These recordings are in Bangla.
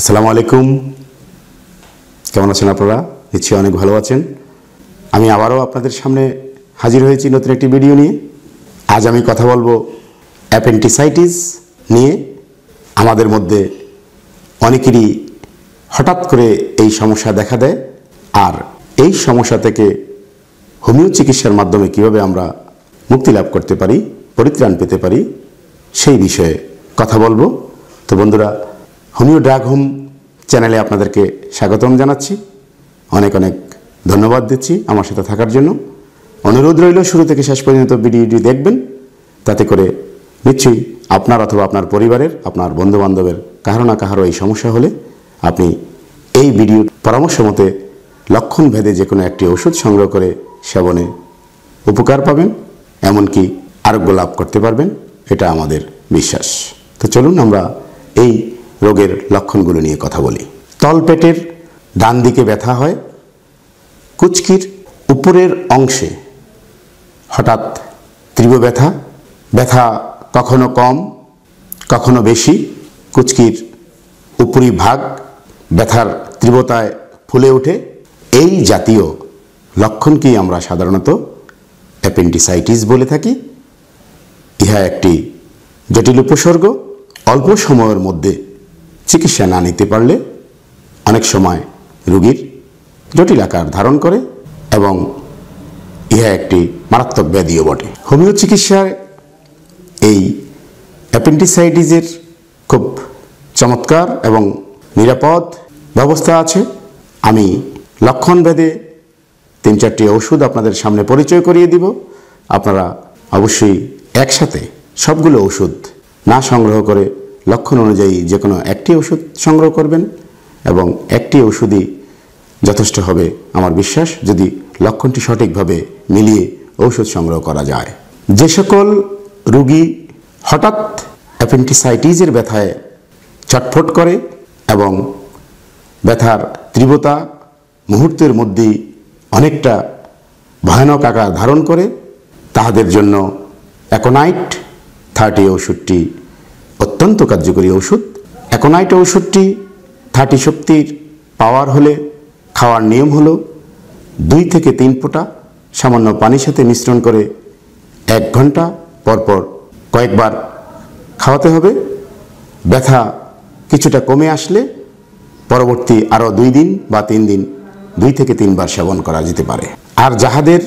আসসালামু আলাইকুম কেমন আছেন আপনারা নিশ্চয়ই অনেক ভালো আছেন আমি আবারও আপনাদের সামনে হাজির হয়েছি নতুন একটি ভিডিও নিয়ে আজ আমি কথা বলবো অ্যাপেন্টিসাইটিস নিয়ে আমাদের মধ্যে অনেকেরই হঠাৎ করে এই সমস্যা দেখা দেয় আর এই সমস্যা থেকে হোমিও চিকিৎসার মাধ্যমে কিভাবে আমরা মুক্তি লাভ করতে পারি পরিত্রাণ পেতে পারি সেই বিষয়ে কথা বলবো তো বন্ধুরা হোমিও ড্রাগ হোম চ্যানেলে আপনাদেরকে স্বাগতম জানাচ্ছি অনেক অনেক ধন্যবাদ দিচ্ছি আমার সাথে থাকার জন্য অনুরোধ রইল শুরু থেকে শেষ পর্যন্ত ভিডিওটি দেখবেন তাতে করে নিশ্চয়ই আপনার অথবা আপনার পরিবারের আপনার বন্ধুবান্ধবের কাহারো না কাহারো এই সমস্যা হলে আপনি এই ভিডিও পরামর্শ মতে লক্ষণ ভেদে যে কোনো একটি ওষুধ সংগ্রহ করে সেবনে উপকার পাবেন এমনকি আরোগ্য লাভ করতে পারবেন এটা আমাদের বিশ্বাস তো চলুন আমরা এই রোগের লক্ষণগুলো নিয়ে কথা বলি তলপেটের ডান দিকে ব্যথা হয় কুচকির উপরের অংশে হঠাৎ তীব্র ব্যথা ব্যথা কখনো কম কখনো বেশি কুচকির উপরি ভাগ ব্যথার তীব্রতায় ফুলে ওঠে এই জাতীয় লক্ষণকেই আমরা সাধারণত অ্যাপেন্ডিসাইটিস বলে থাকি ইহা একটি জটিল উপসর্গ অল্প সময়ের মধ্যে চিকিৎসা না নিতে পারলে অনেক সময় রুগীর জটিল আকার ধারণ করে এবং ইহা একটি মারাত্মক ব্যাধিও বটে হোমিও চিকিৎসায় এই অ্যাপেন্ডিসাইটিসের খুব চমৎকার এবং নিরাপদ ব্যবস্থা আছে আমি লক্ষণ ভেদে তিন চারটি ওষুধ আপনাদের সামনে পরিচয় করিয়ে দিব আপনারা অবশ্যই একসাথে সবগুলো ওষুধ না সংগ্রহ করে লক্ষণ অনুযায়ী যে কোনো একটি ওষুধ সংগ্রহ করবেন এবং একটি ওষুধই যথেষ্ট হবে আমার বিশ্বাস যদি লক্ষণটি সঠিকভাবে মিলিয়ে ঔষধ সংগ্রহ করা যায় যে সকল রুগী হঠাৎ অ্যাপেন্টিসাইটিসের ব্যথায় ছটফট করে এবং ব্যথার তীব্রতা মুহূর্তের মধ্যেই অনেকটা ভয়ানক আকার ধারণ করে তাহাদের জন্য অ্যাকোনাইট থার্টি ওষুধটি অত্যন্ত কার্যকরী ঔষধ অ্যাকোনাইট ঔষধটি থার্টি শক্তির পাওয়ার হলে খাওয়ার নিয়ম হলো দুই থেকে তিন ফোঁটা সামান্য পানির সাথে মিশ্রণ করে এক ঘন্টা পরপর কয়েকবার খাওয়াতে হবে ব্যথা কিছুটা কমে আসলে পরবর্তী আরও দুই দিন বা তিন দিন দুই থেকে তিনবার সেবন করা যেতে পারে আর যাহাদের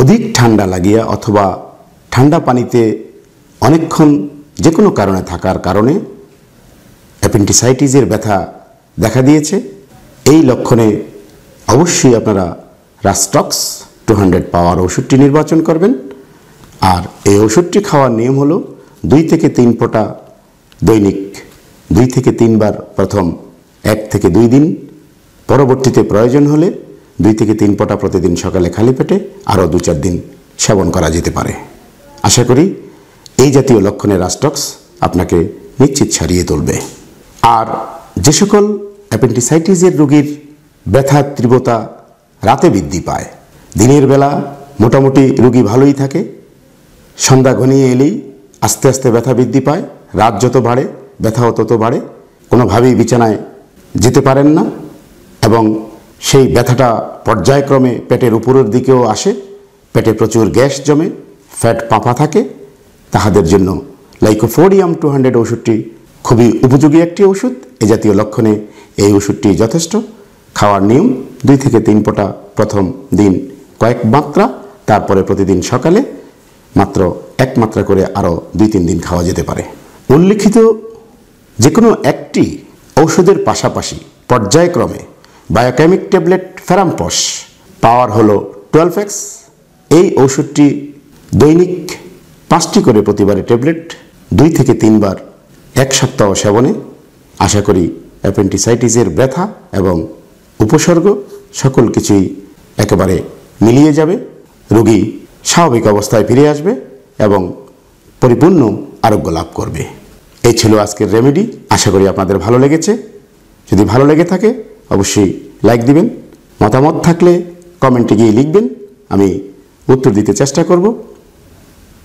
অধিক ঠান্ডা লাগিয়া অথবা ঠান্ডা পানিতে অনেকক্ষণ যে কোনো কারণে থাকার কারণে অ্যাপেন্ডিসাইটিসের ব্যথা দেখা দিয়েছে এই লক্ষণে অবশ্যই আপনারা রাস্টক্স টু হান্ড্রেড পাওয়ার ওষুধটি নির্বাচন করবেন আর এই ওষুধটি খাওয়ার নিয়ম হলো দুই থেকে তিন ফোঁটা দৈনিক দুই থেকে তিনবার প্রথম এক থেকে দুই দিন পরবর্তীতে প্রয়োজন হলে দুই থেকে তিন ফোঁটা প্রতিদিন সকালে খালি পেটে আরও দু চার দিন সেবন করা যেতে পারে আশা করি এই জাতীয় লক্ষণের রাস্টক্স আপনাকে নিশ্চিত ছাড়িয়ে তুলবে আর যে সকল অ্যাপেন্ডিসাইটিসের রোগীর ব্যথার তীব্রতা রাতে বৃদ্ধি পায় দিনের বেলা মোটামুটি রুগী ভালোই থাকে সন্ধ্যা ঘনিয়ে এলেই আস্তে আস্তে ব্যথা বৃদ্ধি পায় রাত যত বাড়ে ব্যথাও তত বাড়ে কোনোভাবেই বিছানায় যেতে পারেন না এবং সেই ব্যথাটা পর্যায়ক্রমে পেটের উপরের দিকেও আসে পেটে প্রচুর গ্যাস জমে ফ্যাট পাঁপা থাকে তাহাদের জন্য লাইকোফোডিয়াম টু হান্ড্রেড ওষুধটি খুবই উপযোগী একটি ওষুধ এ জাতীয় লক্ষণে এই ওষুধটি যথেষ্ট খাওয়ার নিয়ম দুই থেকে তিন পোটা প্রথম দিন কয়েক মাত্রা তারপরে প্রতিদিন সকালে মাত্র এক মাত্রা করে আরও দুই তিন দিন খাওয়া যেতে পারে উল্লিখিত যে কোনো একটি ঔষধের পাশাপাশি পর্যায়ক্রমে বায়োকেমিক ট্যাবলেট ফেরাম্পস পাওয়ার হলো টুয়েলভ এক্স এই ওষুধটি দৈনিক পাঁচটি করে প্রতিবারে ট্যাবলেট দুই থেকে তিনবার এক সপ্তাহ সেবনে আশা করি অ্যাপেন্টিসাইটিসের ব্যথা এবং উপসর্গ সকল কিছুই একেবারে মিলিয়ে যাবে রোগী স্বাভাবিক অবস্থায় ফিরে আসবে এবং পরিপূর্ণ আরোগ্য লাভ করবে এই ছিল আজকের রেমেডি আশা করি আপনাদের ভালো লেগেছে যদি ভালো লেগে থাকে অবশ্যই লাইক দিবেন মতামত থাকলে কমেন্টে গিয়ে লিখবেন আমি উত্তর দিতে চেষ্টা করব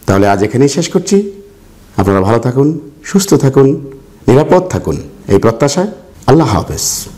তাহলে আজ এখানেই শেষ করছি আপনারা ভালো থাকুন সুস্থ থাকুন নিরাপদ থাকুন এই প্রত্যাশায় আল্লাহ হাফেজ